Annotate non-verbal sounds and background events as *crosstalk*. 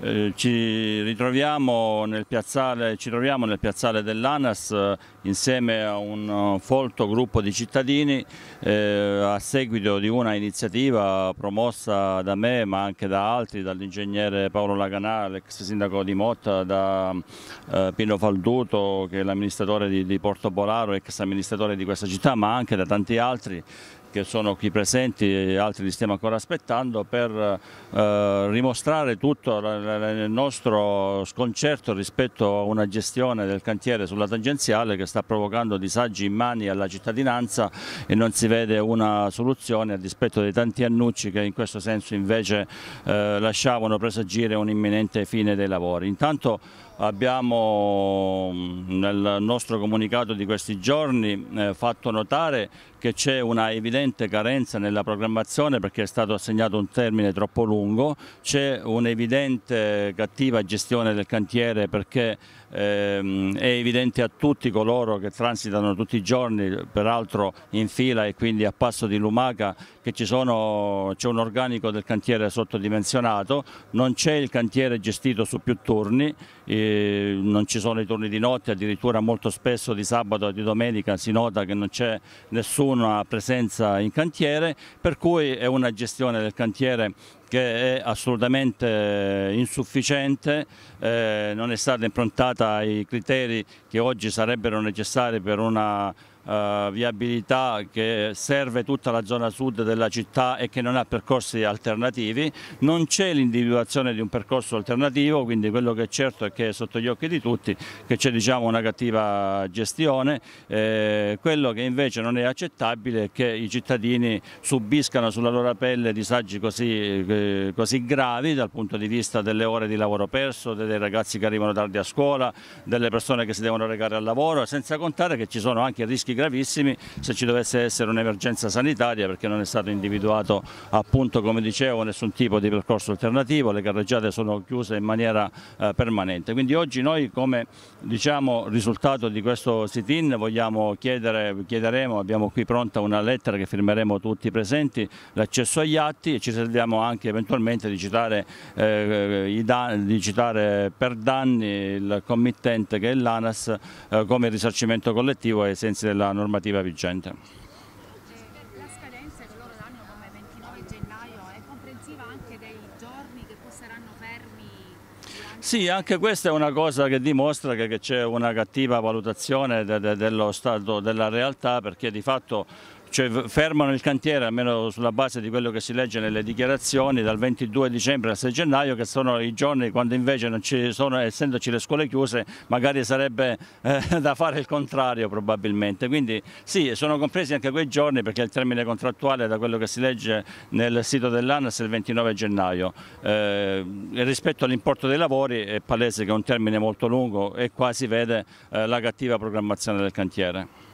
Eh, ci ritroviamo nel piazzale, ci troviamo nel piazzale dell'ANAS eh, insieme a un eh, folto gruppo di cittadini eh, a seguito di una iniziativa promossa da me ma anche da altri, dall'ingegnere Paolo Laganale, l'ex sindaco di Motta, da Pino Falduto che è l'amministratore di, di Porto Bolaro, ex amministratore di questa città ma anche da tanti altri che sono qui presenti e altri li stiamo ancora aspettando per eh, rimostrare tutto il nostro sconcerto rispetto a una gestione del cantiere sulla tangenziale che sta provocando disagi in mani alla cittadinanza e non si vede una soluzione a dispetto dei tanti annunci che in questo senso invece eh, lasciavano presagire un'imminente fine dei lavori. Intanto abbiamo mm, nel nostro comunicato di questi giorni eh, fatto notare che c'è una evidente carenza nella programmazione perché è stato assegnato un termine troppo lungo, c'è un'evidente cattiva gestione del cantiere perché ehm, è evidente a tutti coloro che transitano tutti i giorni, peraltro in fila e quindi a passo di lumaca, che c'è un organico del cantiere sottodimensionato, non c'è il cantiere gestito su più turni. Eh, non ci sono i turni di notte, addirittura molto spesso di sabato e di domenica si nota che non c'è nessuna presenza in cantiere, per cui è una gestione del cantiere che è assolutamente eh, insufficiente, eh, non è stata improntata ai criteri che oggi sarebbero necessari per una eh, viabilità che serve tutta la zona sud della città e che non ha percorsi alternativi, non c'è l'individuazione di un percorso alternativo, quindi quello che è certo è che è sotto gli occhi di tutti che c'è diciamo, una cattiva gestione, eh, quello che invece non è accettabile è che i cittadini subiscano sulla loro pelle disagi così, eh, così gravi dal punto di vista delle ore di lavoro perso, dei ragazzi che arrivano tardi a scuola, delle persone che si devono recare al lavoro, senza contare che ci sono anche rischi gravissimi se ci dovesse essere un'emergenza sanitaria perché non è stato individuato appunto come dicevo nessun tipo di percorso alternativo, le carreggiate sono chiuse in maniera eh, permanente. Quindi oggi noi come diciamo, risultato di questo sit-in vogliamo chiedere, chiederemo, abbiamo qui pronta una lettera che firmeremo tutti i presenti, l'accesso agli atti e ci serviamo anche eventualmente di citare, eh, danni, di citare per danni il committente che è l'ANAS eh, come risarcimento collettivo ai sensi della la normativa vigente. La scadenza che loro danno come 29 gennaio è comprensiva anche dei giorni che saranno fermi? Sì, anche questa è una cosa che dimostra che c'è una cattiva valutazione dello stato della realtà perché di fatto cioè fermano il cantiere, almeno sulla base di quello che si legge nelle dichiarazioni, dal 22 dicembre al 6 gennaio, che sono i giorni quando invece, sono, essendoci le scuole chiuse, magari sarebbe eh, *laughs* da fare il contrario probabilmente. Quindi sì, sono compresi anche quei giorni perché il termine contrattuale da quello che si legge nel sito dell'ANAS è il 29 gennaio. Eh, rispetto all'importo dei lavori è palese che è un termine molto lungo e qua si vede eh, la cattiva programmazione del cantiere.